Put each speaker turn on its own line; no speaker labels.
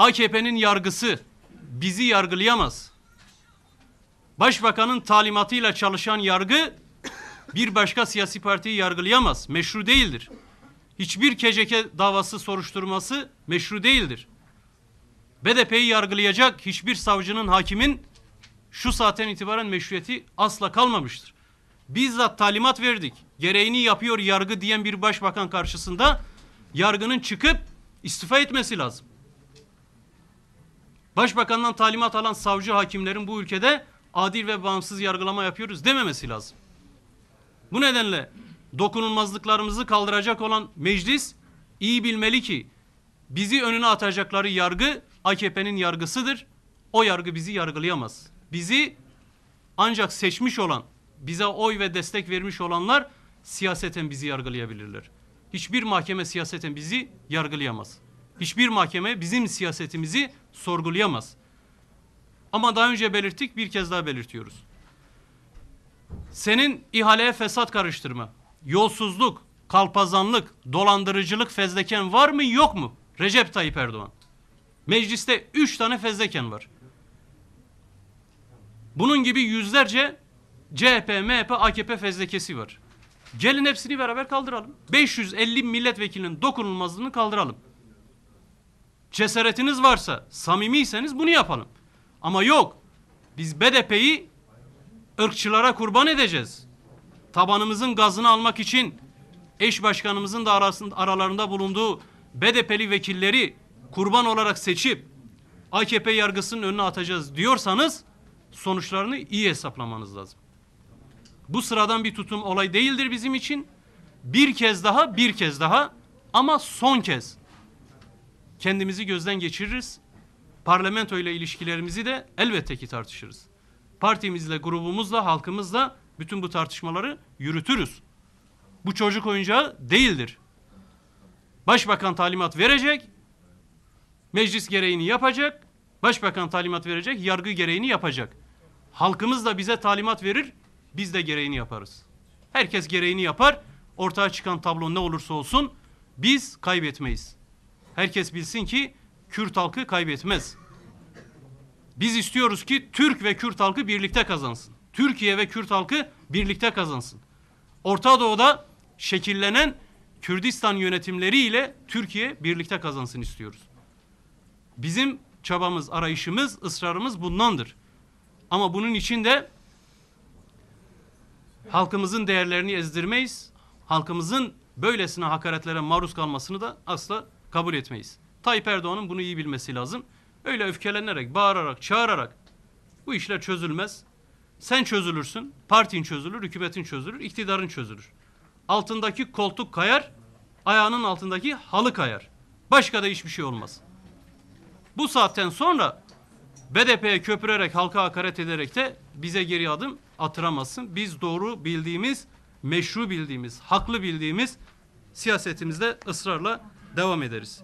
AKP'nin yargısı bizi yargılayamaz. Başbakanın talimatıyla çalışan yargı bir başka siyasi partiyi yargılayamaz. Meşru değildir. Hiçbir KCK davası soruşturması meşru değildir. BDP'yi yargılayacak hiçbir savcının, hakimin şu saatten itibaren meşruiyeti asla kalmamıştır. Bizzat talimat verdik. Gereğini yapıyor yargı diyen bir başbakan karşısında yargının çıkıp istifa etmesi lazım. Başbakandan talimat alan savcı hakimlerin bu ülkede adil ve bağımsız yargılama yapıyoruz dememesi lazım. Bu nedenle dokunulmazlıklarımızı kaldıracak olan meclis iyi bilmeli ki bizi önüne atacakları yargı AKP'nin yargısıdır. O yargı bizi yargılayamaz. Bizi ancak seçmiş olan, bize oy ve destek vermiş olanlar siyaseten bizi yargılayabilirler. Hiçbir mahkeme siyaseten bizi yargılayamaz. Hiçbir mahkeme bizim siyasetimizi sorgulayamaz. Ama daha önce belirttik bir kez daha belirtiyoruz. Senin ihaleye fesat karıştırma, yolsuzluk, kalpazanlık, dolandırıcılık fezleken var mı yok mu? Recep Tayyip Erdoğan. Mecliste üç tane fezleken var. Bunun gibi yüzlerce CHP, MHP, AKP fezlekesi var. Gelin hepsini beraber kaldıralım. 550 milletvekilinin dokunulmazlığını kaldıralım cesaretiniz varsa, samimiyseniz bunu yapalım. Ama yok, biz BDP'yi ırkçılara kurban edeceğiz. Tabanımızın gazını almak için eş başkanımızın da arasında, aralarında bulunduğu BDP'li vekilleri kurban olarak seçip AKP yargısının önüne atacağız diyorsanız sonuçlarını iyi hesaplamanız lazım. Bu sıradan bir tutum olay değildir bizim için. Bir kez daha, bir kez daha ama son kez kendimizi gözden geçiririz. Parlamento ile ilişkilerimizi de elbette ki tartışırız. Partimizle, grubumuzla, halkımızla bütün bu tartışmaları yürütürüz. Bu çocuk oyuncağı değildir. Başbakan talimat verecek, meclis gereğini yapacak, başbakan talimat verecek, yargı gereğini yapacak. Halkımız da bize talimat verir, biz de gereğini yaparız. Herkes gereğini yapar, ortaya çıkan tablo ne olursa olsun biz kaybetmeyiz. Herkes bilsin ki Kürt halkı kaybetmez. Biz istiyoruz ki Türk ve Kürt halkı birlikte kazansın. Türkiye ve Kürt halkı birlikte kazansın. Orta Doğu'da şekillenen Kürdistan yönetimleriyle Türkiye birlikte kazansın istiyoruz. Bizim çabamız, arayışımız, ısrarımız bundandır. Ama bunun için de halkımızın değerlerini ezdirmeyiz. Halkımızın böylesine hakaretlere maruz kalmasını da asla kabul etmeyiz. Tayyip Erdoğan'ın bunu iyi bilmesi lazım. Öyle öfkelenerek, bağırarak, çağırarak bu işler çözülmez. Sen çözülürsün, partin çözülür, hükümetin çözülür, iktidarın çözülür. Altındaki koltuk kayar, ayağının altındaki halı kayar. Başka da hiçbir şey olmaz. Bu saatten sonra BDP'ye köpürerek, halka hakaret ederek de bize geri adım atıramazsın. Biz doğru bildiğimiz, meşru bildiğimiz, haklı bildiğimiz siyasetimizde ısrarla devam ederiz.